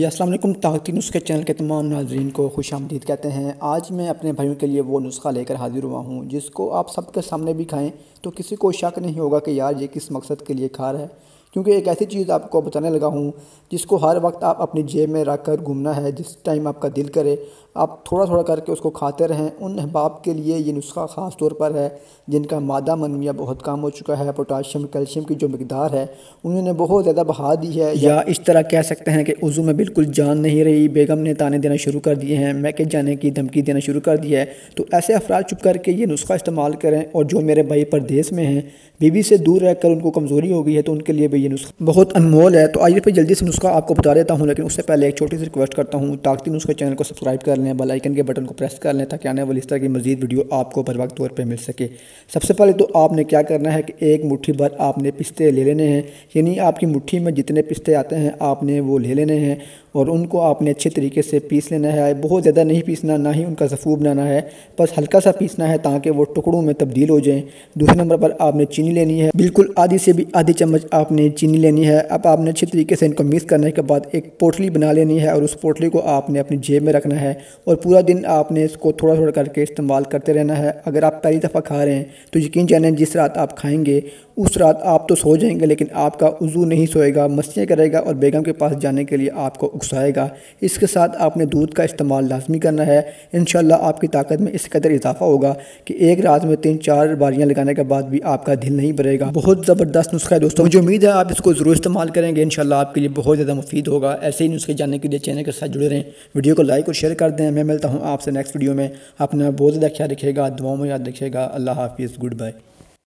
जी असलम ताकती नुस्खे चैनल के तमाम नाजरन को खुश आमदीद कहते हैं आज मैं अपने भाइयों के लिए वो नुस्खा लेकर हाजिर हुआ हूँ जिसको आप सबके सामने भी खाएँ तो किसी को शक नहीं होगा कि यार ये किस मकसद के लिए खा रहा है क्योंकि एक ऐसी चीज़ आपको बताने लगा हूँ जिसको हर वक्त आप अपनी जेब में रख कर घूमना है जिस टाइम आपका दिल करे आप थोड़ा थोड़ा करके उसको खाते रहें उन अहबाब के लिए ये नुस्खा ख़ास तौर पर है जिनका मादा मनमिया बहुत कम हो चुका है पोटाशियम कैल्शियम की जो मकदार है उन्होंने बहुत ज़्यादा बहा दी है या इस तरह कह सकते हैं कि उज़ू में बिल्कुल जान नहीं रही बेगम ने ताने देना शुरू कर दिए हैं मैके जाने की धमकी देना शुरू कर दी है तो ऐसे अफराद चुप करके ये नुस्खा इस्तेमाल करें और जो मेरे भाई परदेश में हैं बीवी से दूर रहकर उनको कमज़ोरी हो गई है तो उनके लिए ये नुस्खा बहुत अनमोल है तो आइए फिर जल्दी से नुस्खा आपको बता देता हूँ लेकिन उससे पहले एक छोटी सी रिक्वेस्ट करता हूँ ताकि नुस्खा चैनल को सब्सक्राइब कर लें बेलाइकन के बटन को प्रेस कर लें ताकि आने वाली इस तरह की मजीद वीडियो आपको भर वक्त तौर पर मिल सके सबसे पहले तो आपने क्या करना है कि एक मुठ्ठी भर आपने पिस्ते ले लेने हैं यानी आपकी मुठ्ठी में जितने पिस्ते आते हैं आपने वो ले लेने हैं और उनको आपने अच्छे तरीके से पीस लेना है बहुत ज़्यादा नहीं पीसना ना ही उनका जफू बनाना है बस हल्का सा पीसना है ताकि वो टुकड़ों में तब्दील हो जाए दूसरे नंबर पर आपने चीनी लेनी है बिल्कुल आधी से भी आधी चम्मच आपने चीनी लेनी है अब आपने अच्छे तरीके से इनको मिक्स करने के बाद एक पोटली बना लेनी है और उस पोटली को आपने अपनी जेब में रखना है और पूरा दिन आपने इसको थोड़ा थोड़ा करके इस्तेमाल करते रहना है अगर आप पहली दफ़ा खा रहे हैं तो यकीन जाने जिस रात आप खाएँगे उस रात आप तो सो जाएंगे लेकिन आपका उजू नहीं सोएगा मस्तियाँ करेगा और बेगम के पास जाने के लिए आपको उकसाएगा इसके साथ आपने दूध का इस्तेमाल लाजमी करना है इन आपकी ताकत में इस कदर इजाफा होगा कि एक रात में तीन चार बारियाँ लगाने के बाद भी आपका दिल नहीं भरेगा बहुत ज़बरदस्त नुस्खा है दोस्तों मुझे उम्मीद है आप इसको ज़रूर इस्तेमाल करेंगे इन आपके लिए बहुत ज़्यादा मुफीद होगा ऐसे ही नुस्खे जानने के लिए चैनल के साथ जुड़े रहें वीडियो को लाइक और शेयर कर दें मैं मिलता हूँ आपसे नेक्स्ट वीडियो में अपना बहुत ज़्यादा ख्याल रखेगा दुआओं में याद रखेगा अल्लाह हाफिज़ गुड बाय